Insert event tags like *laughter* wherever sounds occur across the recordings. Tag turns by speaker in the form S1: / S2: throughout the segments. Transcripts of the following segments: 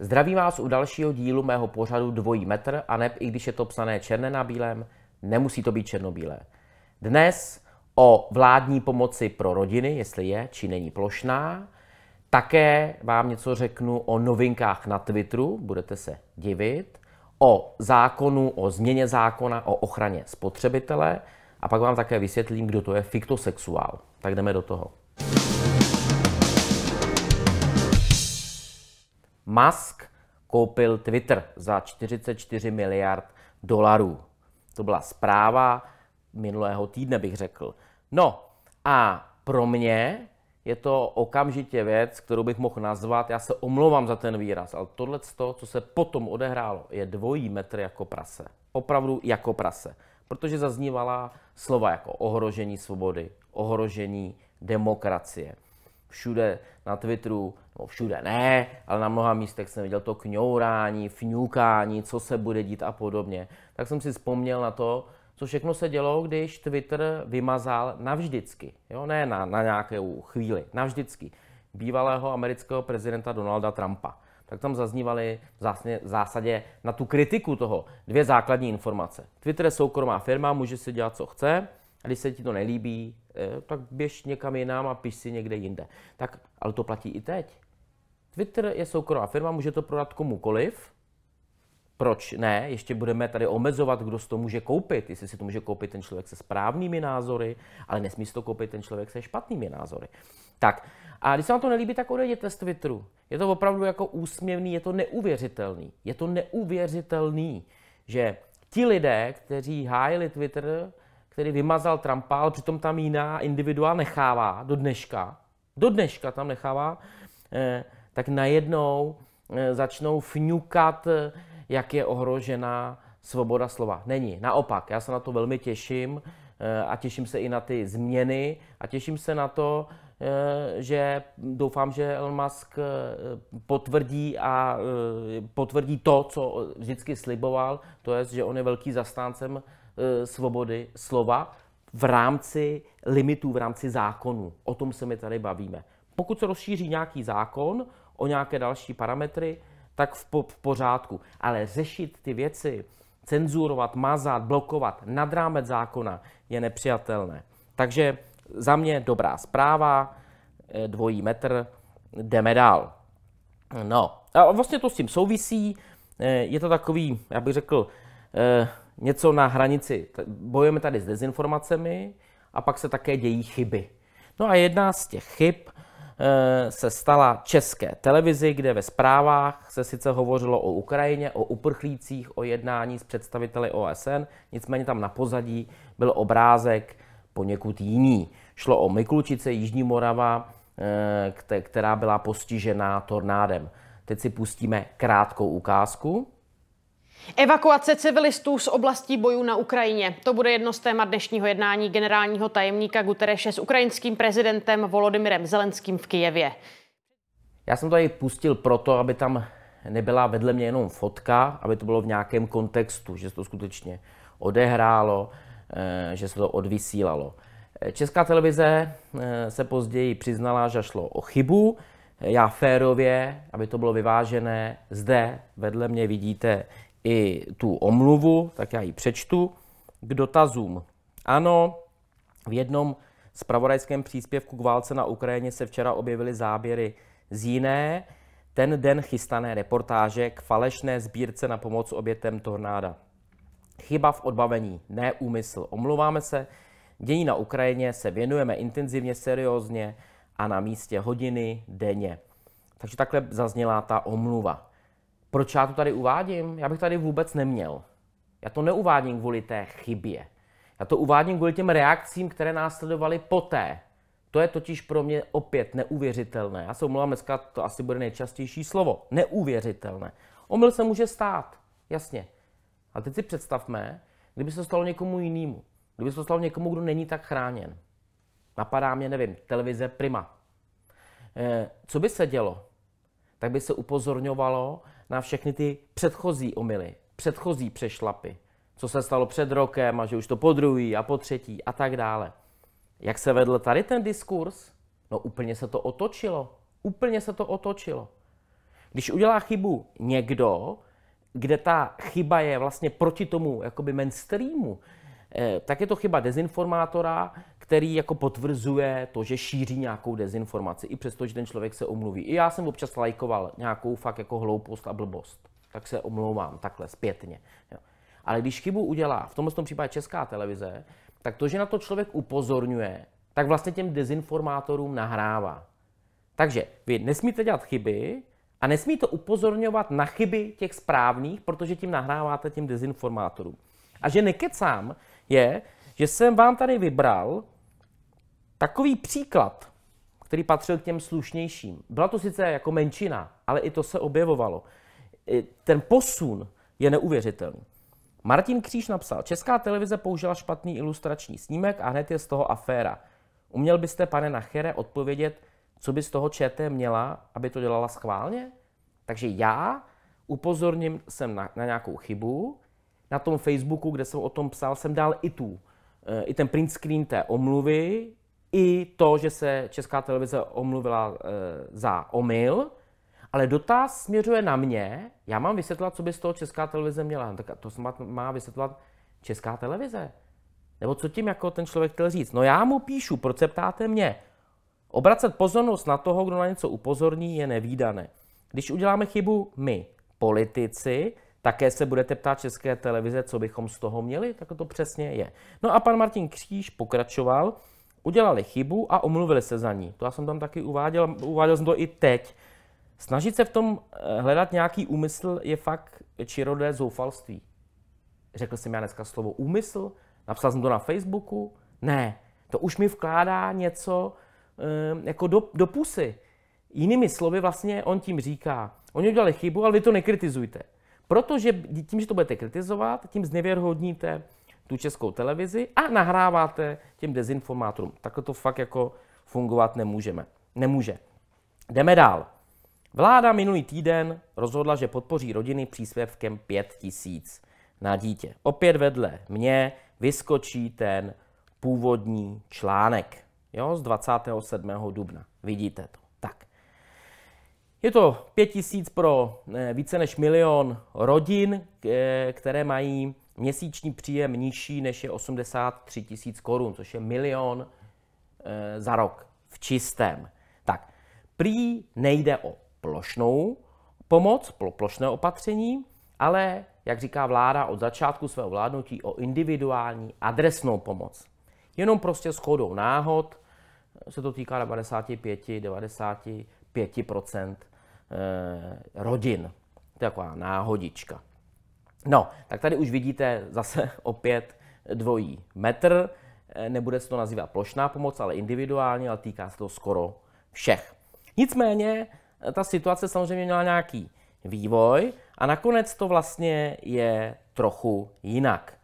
S1: Zdravím vás u dalšího dílu mého pořadu Dvojí metr a neb, i když je to psané černé na bílém, nemusí to být černobílé. Dnes o vládní pomoci pro rodiny, jestli je či není plošná, také vám něco řeknu o novinkách na Twitteru, budete se divit, o zákonu, o změně zákona o ochraně spotřebitele a pak vám také vysvětlím, kdo to je fiktosexuál. Tak jdeme do toho. Musk koupil Twitter za 44 miliard dolarů. To byla zpráva minulého týdne, bych řekl. No a pro mě je to okamžitě věc, kterou bych mohl nazvat, já se omlouvám za ten výraz, ale tohle, co se potom odehrálo, je dvojí metr jako prase. Opravdu jako prase. Protože zaznívala slova jako ohrožení svobody, ohrožení demokracie. Všude na Twitteru, no všude ne, ale na mnoha místech jsem viděl to kňourání, fňukání, co se bude dít a podobně. Tak jsem si vzpomněl na to, co všechno se dělo, když Twitter vymazal navždycky, jo? ne na, na nějakou chvíli, navždycky, bývalého amerického prezidenta Donalda Trumpa. Tak tam zaznívaly v zásadě na tu kritiku toho dvě základní informace. Twitter je soukromá firma, může si dělat, co chce, a když se ti to nelíbí, eh, tak běž někam jinam a piš si někde jinde. Tak, ale to platí i teď. Twitter je soukromá firma, může to prodat komukoliv, proč ne, ještě budeme tady omezovat, kdo si to může koupit, jestli si to může koupit ten člověk se správnými názory, ale nesmí si to koupit ten člověk se špatnými názory. Tak, a když se vám to nelíbí, tak odejděte z Twitteru. Je to opravdu jako úsměvný, je to neuvěřitelný. Je to neuvěřitelný, že ti lidé, kteří hájili Twitter, který vymazal Trumpa, ale přitom tam jiná individua nechává do dneška, do dneška tam nechává, eh, tak najednou eh, začnou fňukat eh, jak je ohrožená svoboda slova. Není. Naopak, já se na to velmi těším eh, a těším se i na ty změny a těším se na to, eh, že doufám, že Elon Musk eh, potvrdí a potvrdí to, co vždycky sliboval, to je, že on je velký zastáncem svobody slova v rámci limitů, v rámci zákonů. O tom se my tady bavíme. Pokud se rozšíří nějaký zákon o nějaké další parametry, tak v, po, v pořádku. Ale řešit ty věci, cenzurovat, mazat, blokovat nad rámec zákona je nepřijatelné. Takže za mě dobrá zpráva, eh, dvojí metr, jdeme dál. No, a vlastně to s tím souvisí, eh, je to takový, já bych řekl, eh, něco na hranici. Bojujeme tady s dezinformacemi a pak se také dějí chyby. No a jedna z těch chyb Eh, se stala české televizi, kde ve zprávách se sice hovořilo o Ukrajině, o uprchlících, o jednání s představiteli OSN, nicméně tam na pozadí byl obrázek poněkud jiný. Šlo o Mikulčice, Jižní Morava, eh, která byla postižená tornádem. Teď si pustíme krátkou ukázku. Evakuace civilistů z oblastí bojů na Ukrajině. To bude jedno z téma dnešního jednání generálního tajemníka Gutereše s ukrajinským prezidentem Volodymyrem Zelenským v Kijevě. Já jsem to tady pustil proto, aby tam nebyla vedle mě jenom fotka, aby to bylo v nějakém kontextu, že se to skutečně odehrálo, eh, že se to odvysílalo. Eh, Česká televize eh, se později přiznala, že šlo o chybu. Já férově, aby to bylo vyvážené, zde vedle mě vidíte i tu omluvu, tak já ji přečtu k dotazům. Ano, v jednom zpravodajském příspěvku k válce na Ukrajině se včera objevily záběry z jiné, ten den chystané reportáže k falešné sbírce na pomoc obětem tornáda. Chyba v odbavení, ne úmysl. Omluváme se, dění na Ukrajině se věnujeme intenzivně, seriózně a na místě hodiny denně. Takže takhle zazněla ta omluva. Proč já to tady uvádím? Já bych tady vůbec neměl. Já to neuvádím kvůli té chybě. Já to uvádím kvůli těm reakcím, které následovaly poté. To je totiž pro mě opět neuvěřitelné. Já se omlouvám, dneska to asi bude nejčastější slovo. Neuvěřitelné. Omyl se může stát, jasně. A teď si představme, kdyby se to stalo někomu jinému. Kdyby se to stalo někomu, kdo není tak chráněn. Napadá mě, nevím, televize Prima. E, co by se dělo? Tak by se upozorňovalo na všechny ty předchozí omily, předchozí přešlapy, co se stalo před rokem a že už to po druhý a po třetí a tak dále. Jak se vedl tady ten diskurs? No úplně se to otočilo. Úplně se to otočilo. Když udělá chybu někdo, kde ta chyba je vlastně proti tomu jakoby mainstreamu, eh, tak je to chyba dezinformátora, který jako potvrzuje to, že šíří nějakou dezinformaci, i přesto, že ten člověk se omluví. I já jsem občas lajkoval nějakou fakt jako hloupost a blbost, tak se omlouvám takhle zpětně. Jo. Ale když chybu udělá, v tomhle tom případě česká televize, tak to, že na to člověk upozorňuje, tak vlastně těm dezinformátorům nahrává. Takže vy nesmíte dělat chyby a nesmíte upozorňovat na chyby těch správných, protože tím nahráváte těm dezinformátorům. A že nekecám je, že jsem vám tady vybral Takový příklad, který patřil k těm slušnějším, byla to sice jako menšina, ale i to se objevovalo. Ten posun je neuvěřitelný. Martin Kříž napsal, Česká televize použila špatný ilustrační snímek a hned je z toho aféra. Uměl byste, pane Nachere, odpovědět, co by z toho ČT měla, aby to dělala schválně? Takže já upozorním jsem na, na nějakou chybu, na tom Facebooku, kde jsem o tom psal, jsem dal i tu, eh, i ten print screen té omluvy, i to, že se Česká televize omluvila e, za omyl, ale dotaz směřuje na mě. Já mám vysvětlovat, co by z toho Česká televize měla. Tak to má vysvětlovat Česká televize. Nebo co tím jako ten člověk chtěl říct? No já mu píšu, proč se ptáte mě? Obracet pozornost na toho, kdo na něco upozorní, je nevýdané. Když uděláme chybu my, politici, také se budete ptát České televize, co bychom z toho měli, tak to přesně je. No a pan Martin Kříž pokračoval, udělali chybu a omluvili se za ní. To já jsem tam taky uváděl, uváděl jsem to i teď. Snažit se v tom eh, hledat nějaký úmysl je fakt čirodé zoufalství. Řekl jsem já dneska slovo úmysl, napsal jsem to na Facebooku. Ne, to už mi vkládá něco ehm, jako do, do pusy. Jinými slovy vlastně on tím říká, oni udělali chybu, ale vy to nekritizujte. Protože tím, že to budete kritizovat, tím znevěrhodníte tu českou televizi a nahráváte těm dezinformátorům. Takhle to fakt jako fungovat nemůžeme. Nemůže. Jdeme dál. Vláda minulý týden rozhodla, že podpoří rodiny příspěvkem 5 tisíc na dítě. Opět vedle mě vyskočí ten původní článek jo, z 27. dubna. Vidíte to. Tak. Je to 5 tisíc pro eh, více než milion rodin, eh, které mají měsíční příjem nižší než je 83 tisíc korun, což je milion eh, za rok v čistém. Tak, prý nejde o plošnou pomoc, plošné opatření, ale, jak říká vláda od začátku svého vládnutí, o individuální adresnou pomoc. Jenom prostě shodou náhod eh, se to týká 95-95% eh, rodin. To je taková náhodička. No, tak tady už vidíte zase *laughs* opět dvojí metr. Eh, nebude se to nazývat plošná pomoc, ale individuálně, ale týká se to skoro všech. Nicméně eh, ta situace samozřejmě měla nějaký vývoj a nakonec to vlastně je trochu jinak.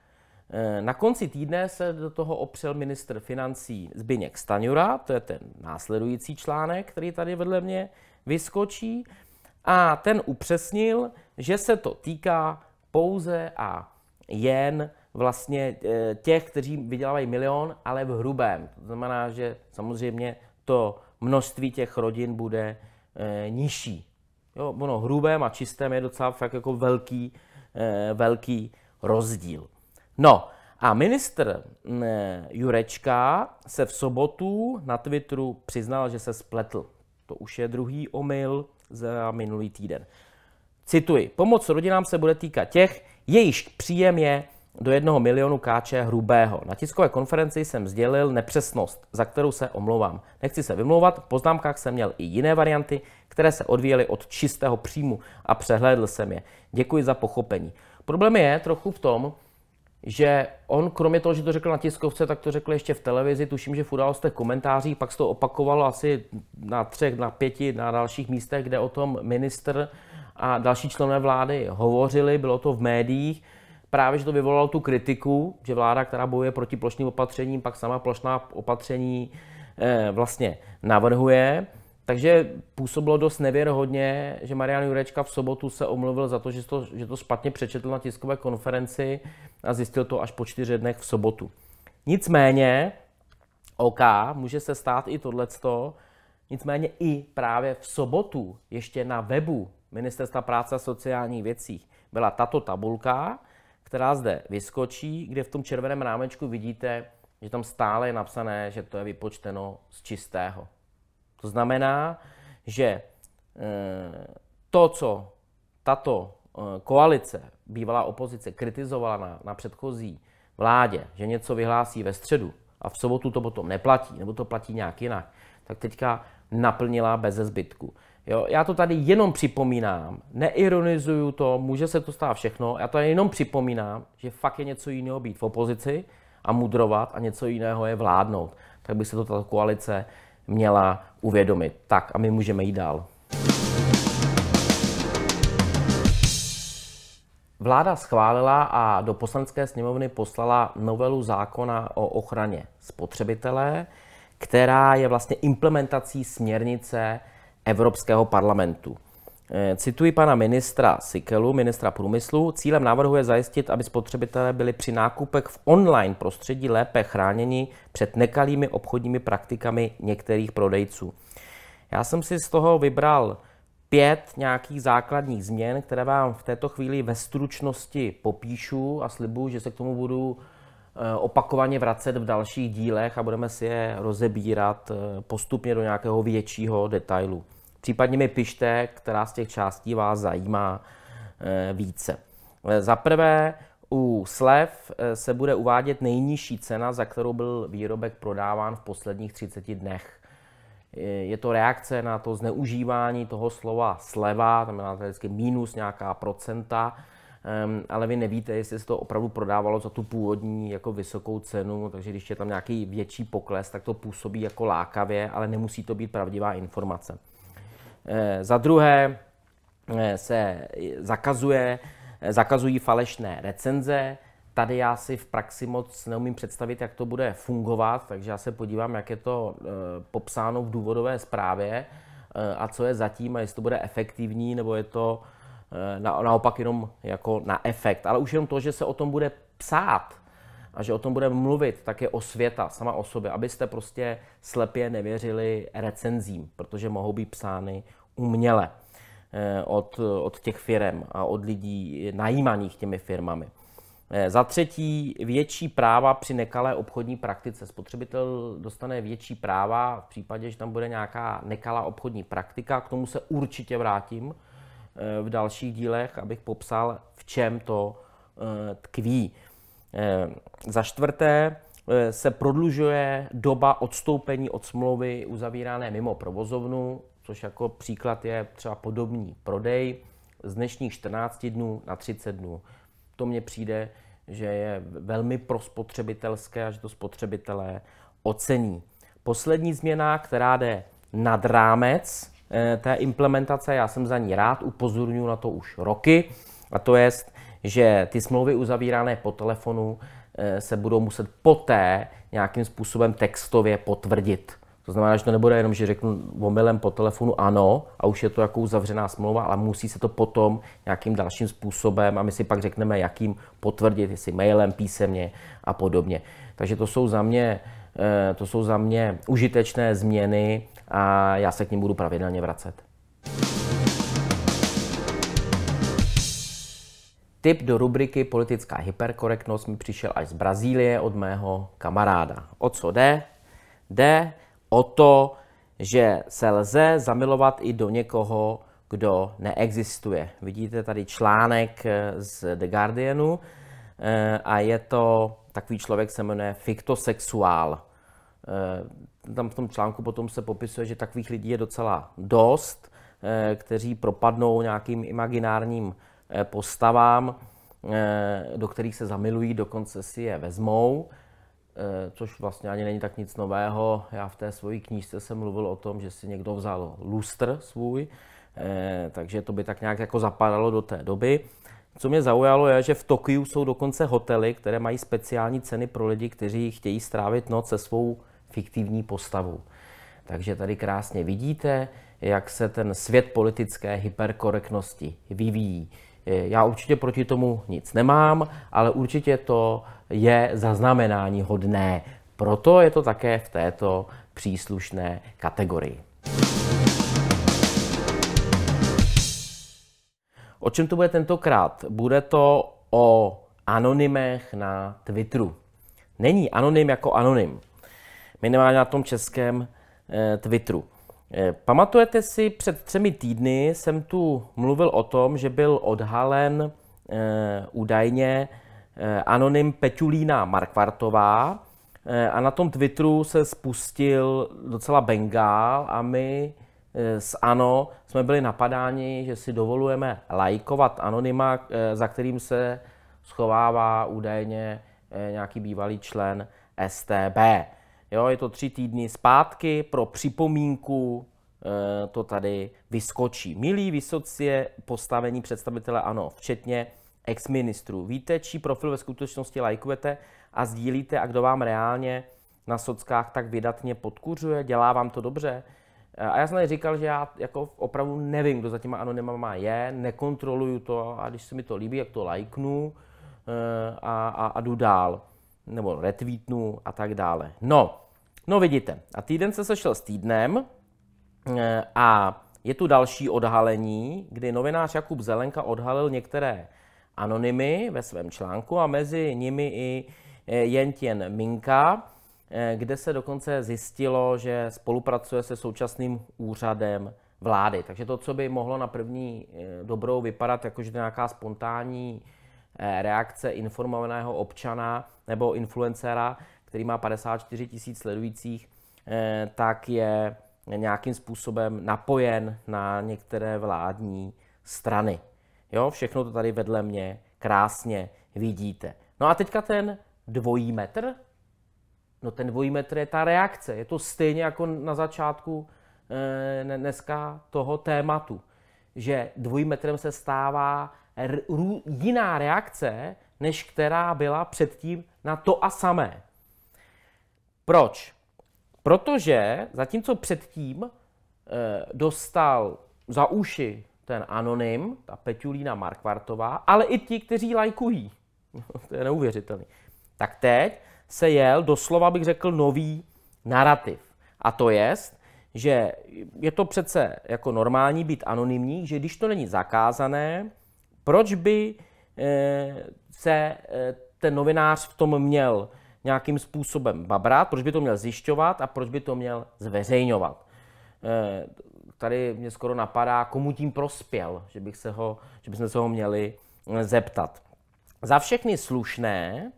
S1: Eh, na konci týdne se do toho opřel ministr financí Zbigněk Staňura, to je ten následující článek, který tady vedle mě vyskočí, a ten upřesnil, že se to týká pouze a jen vlastně eh, těch, kteří vydělávají milion, ale v hrubém. To znamená, že samozřejmě to množství těch rodin bude e, nižší. Jo, ono hrubém a čistém je docela fakt jako velký, e, velký rozdíl. No a ministr e, Jurečka se v sobotu na Twitteru přiznal, že se spletl. To už je druhý omyl za minulý týden. Cituji, pomoc rodinám se bude týkat těch, jejíž příjem je do jednoho milionu káče hrubého. Na tiskové konferenci jsem sdělil nepřesnost, za kterou se omlouvám. Nechci se vymlouvat, v poznámkách jsem měl i jiné varianty, které se odvíjely od čistého příjmu a přehlédl jsem je. Děkuji za pochopení. Problém je trochu v tom, že on, kromě toho, že to řekl na tiskovce, tak to řekl ještě v televizi, tuším, že v událostech komentářích, pak se to opakovalo asi na třech, na pěti, na dalších místech, kde o tom ministr uh, a další členové vlády hovořili, bylo to v médiích, právě, že to vyvolalo tu kritiku, že vláda, která bojuje proti plošným opatřením, pak sama plošná opatření eh, vlastně navrhuje. Takže působilo dost nevěrohodně, že Marian Jurečka v sobotu se omluvil za to že, to, že to špatně přečetl na tiskové konferenci a zjistil to až po čtyři dnech v sobotu. Nicméně, OK, může se stát i tohleto, nicméně i právě v sobotu ještě na webu Ministerstva práce a sociálních věcí byla tato tabulka, která zde vyskočí, kde v tom červeném rámečku vidíte, že tam stále je napsané, že to je vypočteno z čistého. To znamená, že eh, to, co tato eh, koalice, bývalá opozice, kritizovala na, na předchozí vládě, že něco vyhlásí ve středu a v sobotu to potom neplatí, nebo to platí nějak jinak, tak teďka naplnila bez zbytku. Jo, já to tady jenom připomínám, neironizuju to, může se to stát všechno, já to jenom připomínám, že fakt je něco jiného být v opozici a mudrovat a něco jiného je vládnout. Tak by se to ta koalice měla uvědomit. Tak a my můžeme jít dál. Vláda schválila a do poslanské sněmovny poslala novelu zákona o ochraně spotřebitele, která je vlastně implementací směrnice Evropského parlamentu. Eh, cituji pana ministra Sikelu, ministra průmyslu. Cílem návrhu je zajistit, aby spotřebitelé byli při nákupech v online prostředí lépe chráněni před nekalými obchodními praktikami některých prodejců. Já jsem si z toho vybral pět nějakých základních změn, které vám v této chvíli ve stručnosti popíšu a slibuju, že se k tomu budu Eh, opakovaně vracet v dalších dílech a budeme si je rozebírat eh, postupně do nějakého většího detailu. Případně mi pište, která z těch částí vás zajímá eh, více. Za prvé, u slev se bude uvádět nejnižší cena, za kterou byl výrobek prodáván v posledních 30 dnech. Je to reakce na to zneužívání toho slova sleva, tam to vždycky minus nějaká procenta, um, ale vy nevíte, jestli se to opravdu prodávalo za tu původní jako vysokou cenu, takže když je tam nějaký větší pokles, tak to působí jako lákavě, ale nemusí to být pravdivá informace. E, za druhé e, se zakazuje, e, zakazují falešné recenze, Tady já si v praxi moc neumím představit, jak to bude fungovat, takže já se podívám, jak je to e, popsáno v důvodové zprávě e, a co je zatím a jestli to bude efektivní nebo je to Eh, na, naopak jenom jako na efekt, ale už jenom to, že se o tom bude psát a že o tom bude mluvit, tak je světa, sama o sobě, abyste prostě slepě nevěřili recenzím, protože mohou být psány uměle eh, od, od těch firm a od lidí najímaných těmi firmami. Eh, za třetí, větší práva při nekalé obchodní praktice. Spotřebitel dostane větší práva v případě, že tam bude nějaká nekalá obchodní praktika. K tomu se určitě vrátím Eh, v dalších dílech, abych popsal, v čem to eh, tkví. Eh, za čtvrté se prodlužuje doba odstoupení od smlouvy uzavírané mimo provozovnu, což jako příklad je třeba podobný prodej z dnešních 14 dnů na 30 dnů. To mně přijde, že je velmi prospotřebitelské a že to spotřebitelé ocení. Poslední změna, která jde nad rámec Eh, té implementace, já jsem za ní rád, upozorňuji na to už roky, a to je, že ty smlouvy uzavírané po telefonu eh, se budou muset poté nějakým způsobem textově potvrdit. To znamená, že to nebude jenom, že řeknu omylem po telefonu ano a už je to jako uzavřená smlouva, ale musí se to potom nějakým dalším způsobem a my si pak řekneme, jakým potvrdit, jestli mailem, písemně a podobně. Takže to jsou za mě, eh, to jsou za mě užitečné změny, a já se k ním budu pravidelně vracet. Tip do rubriky Politická hyperkorektnost mi přišel až z Brazílie od mého kamaráda. O co jde? Jde o to, že se lze zamilovat i do někoho, kdo neexistuje. Vidíte tady článek eh, z The Guardianu eh, a je to, takový člověk se jmenuje fiktosexuál. Eh, tam v tom článku potom se popisuje, že takových lidí je docela dost, eh, kteří propadnou nějakým imaginárním eh, postavám, eh, do kterých se zamilují, dokonce si je vezmou, což vlastně ani není tak nic nového. Já v té svojí knížce jsem mluvil o tom, že si někdo vzal lustr svůj, takže to by tak nějak jako zapadalo do té doby. Co mě zaujalo je, že v Tokiu jsou dokonce hotely, které mají speciální ceny pro lidi, kteří chtějí strávit noc se svou fiktivní postavu. Takže tady krásně vidíte, jak se ten svět politické hyperkorektnosti vyvíjí. E, já určitě proti tomu nic nemám, ale určitě to je zaznamenání hodné. Proto je to také v této příslušné kategorii. O čem to bude tentokrát? Bude to o anonymech na Twitteru. Není anonym jako anonym minimálně na tom českém eh, Twitteru. Eh, pamatujete si, před třemi týdny jsem tu mluvil o tom, že byl odhalen eh, údajně anonym Petulína Markvartová a na tom Twitteru se spustil docela bengál a my s ANO jsme byli napadáni, že si dovolujeme lajkovat anonyma, za kterým se schovává údajně nějaký bývalý člen STB. Jo, je to tři týdny zpátky pro připomínku eh, to tady vyskočí. Milí vysocie postavení představitele ANO, včetně ex-ministrů. Víte, čí profil ve skutečnosti lajkujete a sdílíte a kdo vám reálně na sockách tak vydatně podkuřuje, dělá vám to dobře. Eh, a já jsem tady říkal, že já jako opravdu nevím, kdo za těma anonymama je, nekontroluju to a když se mi to líbí, jak to lajknu eh, a, a, a jdu dál nebo retweetnu a tak dále. No, no vidíte, a týden se sešel s týdnem eh, a je tu další odhalení, kdy novinář Jakub Zelenka odhalil některé anonymy ve svém článku a mezi nimi i eh, Jentěn Minka, eh, kde se dokonce zjistilo, že spolupracuje se současným úřadem vlády. Takže to, co by mohlo na první dobrou vypadat, jakože nějaká spontánní reakce informovaného občana, nebo influencera, který má 54 tisíc sledujících, eh, tak je nějakým způsobem napojen na některé vládní strany. Jo, všechno to tady vedle mě krásně vidíte. No a teďka ten dvojí metr. No ten dvojí metr je ta reakce. Je to stejně jako na začátku eh, dneska toho tématu, že dvojí metrem se stává jiná reakce, než která byla předtím na to a samé. Proč? Protože zatímco předtím e, dostal za uši ten anonym, ta Petulína Markvartová, ale i ti, kteří lajkují. *laughs* to je neuvěřitelný. Tak teď se jel doslova, bych řekl, nový narrativ. A to je, že je to přece jako normální být anonymní, že když to není zakázané, proč by eh, se eh, ten novinář v tom měl nějakým způsobem babrat, proč by to měl zjišťovat a proč by to měl zveřejňovat. Eh, tady mě skoro napadá, komu tím prospěl, že, bych se ho, že bychom se ho měli zeptat. Za všechny slušné,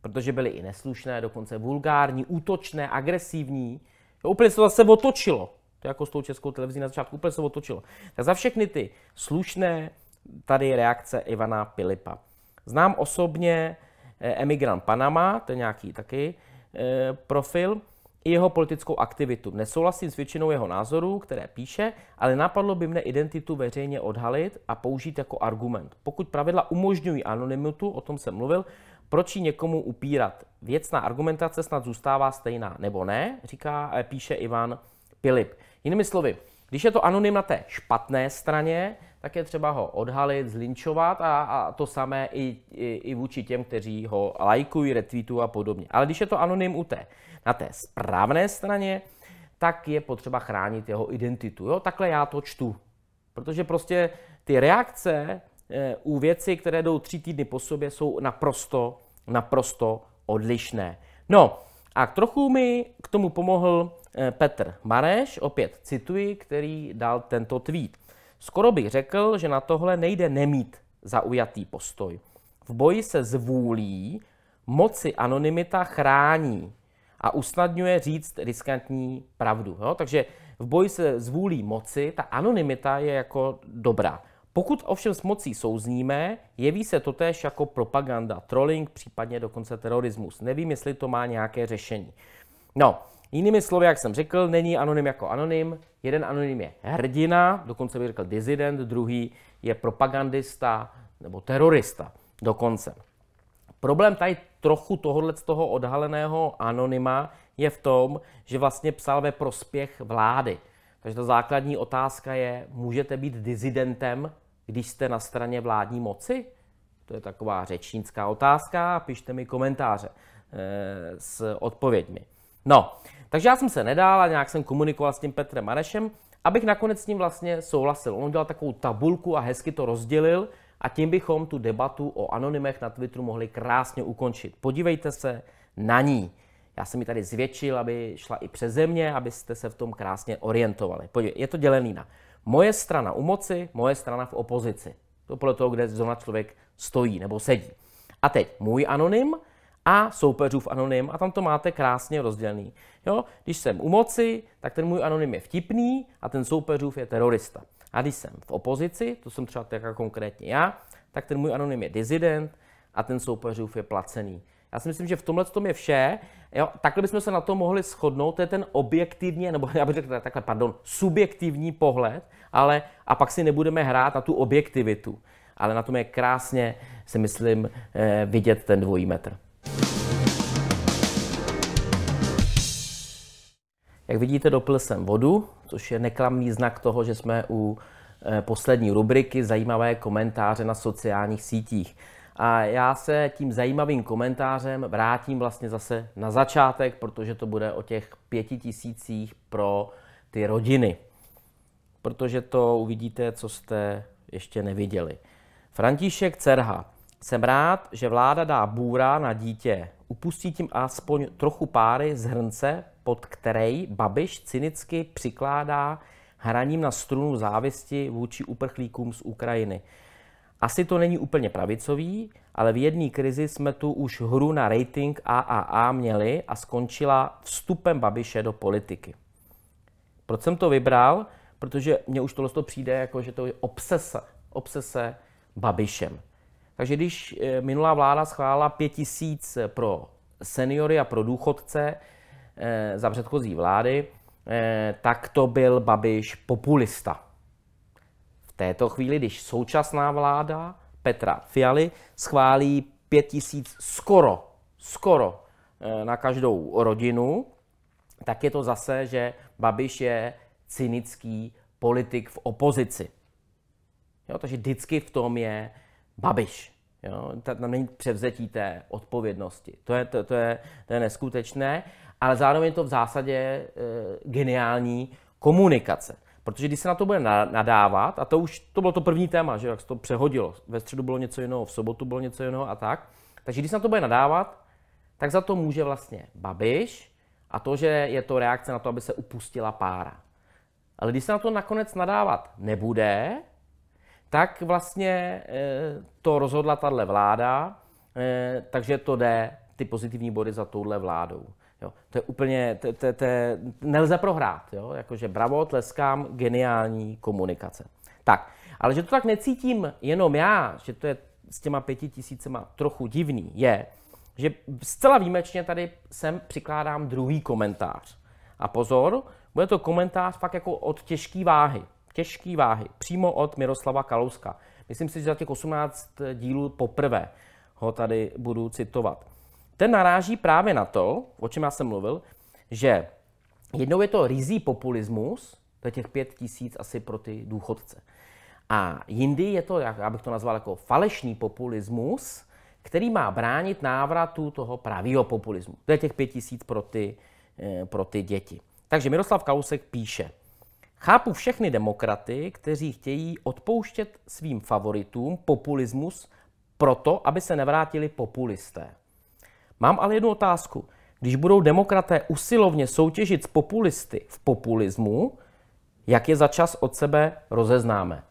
S1: protože byly i neslušné, dokonce vulgární, útočné, agresivní, úplně se to zase otočilo. To jako s tou českou televizí na začátku úplně se otočilo. Tak za všechny ty slušné, tady reakce Ivana Pilipa. Znám osobně eh, emigrant Panama, to je nějaký taky eh, profil, i jeho politickou aktivitu. Nesouhlasím s většinou jeho názorů, které píše, ale napadlo by mne identitu veřejně odhalit a použít jako argument. Pokud pravidla umožňují anonymitu, o tom jsem mluvil, proč ji někomu upírat? Věcná argumentace snad zůstává stejná, nebo ne, říká, eh, píše Ivan Pilip. Jinými slovy, když je to anonym na té špatné straně, tak je třeba ho odhalit, zlinčovat a, a to samé i, i, i vůči těm, kteří ho lajkují, retweetují a podobně. Ale když je to anonym u té, na té správné straně, tak je potřeba chránit jeho identitu. Jo? Takhle já to čtu. Protože prostě ty reakce e, u věci, které jdou tři týdny po sobě, jsou naprosto, naprosto odlišné. No a trochu mi k tomu pomohl eh, Petr Mareš, opět cituji, který dal tento tweet. Skoro bych řekl, že na tohle nejde nemít zaujatý postoj. V boji se zvůlí moci anonymita chrání a usnadňuje říct riskantní pravdu. Jo? Takže v boji se zvůlí moci ta anonymita je jako dobrá. Pokud ovšem s mocí souzníme, jeví se to též jako propaganda, trolling, případně dokonce terorismus. Nevím, jestli to má nějaké řešení. No, Jinými slovy, jak jsem řekl, není anonym jako anonym. Jeden anonym je hrdina, dokonce bych řekl dizident, druhý je propagandista nebo terorista dokonce. Problém tady trochu tohohle z toho odhaleného anonyma je v tom, že vlastně psal ve prospěch vlády. Takže ta základní otázka je, můžete být dizidentem, když jste na straně vládní moci? To je taková řečnická otázka, pište mi komentáře e, s odpověďmi. No, takže já jsem se nedal a nějak jsem komunikoval s tím Petrem Marešem, abych nakonec s ním vlastně souhlasil. On udělal takovou tabulku a hezky to rozdělil a tím bychom tu debatu o anonymech na Twitteru mohli krásně ukončit. Podívejte se na ní. Já jsem ji tady zvětšil, aby šla i přes země, abyste se v tom krásně orientovali. Podívej, je to dělený na moje strana u moci, moje strana v opozici. To podle toho, kde zrovna člověk stojí nebo sedí. A teď můj anonym – a soupeřův anonym a tam to máte krásně rozdělený. Jo? Když jsem u moci, tak ten můj anonym je vtipný a ten soupeřův je terorista. A když jsem v opozici, to jsem třeba tak jako konkrétně já, tak ten můj anonym je dizident a ten soupeřův je placený. Já si myslím, že v tomhle tom je vše. Jo, takhle bychom se na to mohli shodnout, to je ten objektivní, nebo *laughs* já bych řekl takhle, pardon, subjektivní pohled, ale a pak si nebudeme hrát na tu objektivitu. Ale na tom je krásně, si myslím, eh, vidět ten dvojí metr. Jak vidíte, dopil jsem vodu, což je neklamný znak toho, že jsme u eh, poslední rubriky Zajímavé komentáře na sociálních sítích. A já se tím zajímavým komentářem vrátím vlastně zase na začátek, protože to bude o těch pěti tisících pro ty rodiny. Protože to uvidíte, co jste ještě neviděli. František Cerha. Jsem rád, že vláda dá bůra na dítě. Upustí tím aspoň trochu páry z hrnce pod který Babiš cynicky přikládá hraním na strunu závisti vůči uprchlíkům z Ukrajiny. Asi to není úplně pravicový, ale v jedné krizi jsme tu už hru na rating AAA měli a skončila vstupem Babiše do politiky. Proč jsem to vybral? Protože mně už tohle přijde jako, že to je obsese, obsese Babišem. Takže když eh, minulá vláda schválila 5 pro seniory a pro důchodce, Eh, za předchozí vlády, eh, tak to byl Babiš populista. V této chvíli, když současná vláda Petra Fialy schválí 5000 skoro, skoro eh, na každou rodinu, tak je to zase, že Babiš je cynický politik v opozici. Jo, takže vždycky v tom je Babiš. Jo, tam není převzetí té odpovědnosti. To je, to, to, je, to je neskutečné ale zároveň je to v zásadě e, geniální komunikace. Protože když se na to bude nadávat, a to už to bylo to první téma, že jak se to přehodilo, ve středu bylo něco jiného, v sobotu bylo něco jiného a tak, takže když se na to bude nadávat, tak za to může vlastně Babiš a to, že je to reakce na to, aby se upustila pára. Ale když se na to nakonec nadávat nebude, tak vlastně e, to rozhodla tahle vláda, e, takže to jde ty pozitivní body za touhle vládou. Jo. To je úplně, to, to, to, nelze prohrát, jo. Jakože bravo, tleskám, geniální komunikace. Tak, ale že to tak necítím jenom já, že to je s těma pěti tisícema trochu divný, je, že zcela výjimečně tady sem přikládám druhý komentář. A pozor, bude to komentář fakt jako od těžké váhy. Těžké váhy, přímo od Miroslava Kalouska. Myslím si, že za těch 18 dílů poprvé ho tady budu citovat ten naráží právě na to, o čem já jsem mluvil, že jednou je to rizí populismus, to je těch pět tisíc asi pro ty důchodce. A jindy je to, já bych to nazval jako falešný populismus, který má bránit návratu toho pravého populismu. To je těch pět tisíc pro ty, eh, pro ty děti. Takže Miroslav Kausek píše, chápu všechny demokraty, kteří chtějí odpouštět svým favoritům populismus proto, aby se nevrátili populisté. Mám ale jednu otázku. Když budou demokraté usilovně soutěžit s populisty v populismu, jak je za čas od sebe rozeznáme?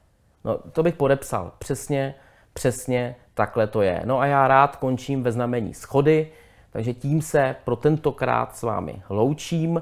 S1: No, to bych podepsal. Přesně, přesně takhle to je. No a já rád končím ve znamení schody, takže tím se pro tentokrát s vámi loučím.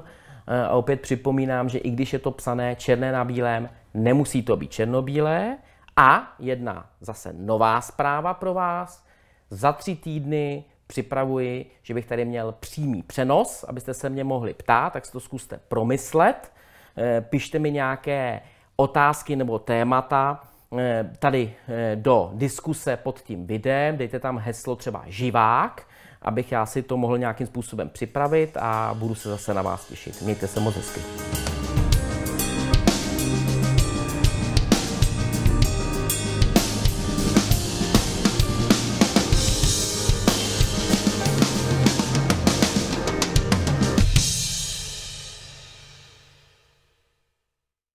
S1: A eh, opět připomínám, že i když je to psané černé na bílém, nemusí to být černobílé. A jedna zase nová zpráva pro vás. Za tři týdny připravuji, že bych tady měl přímý přenos, abyste se mě mohli ptát, tak si to zkuste promyslet. Eh, pište mi nějaké otázky nebo témata eh, tady eh, do diskuse pod tím videem, dejte tam heslo třeba živák, abych já si to mohl nějakým způsobem připravit a budu se zase na vás těšit. Mějte se moc hezky.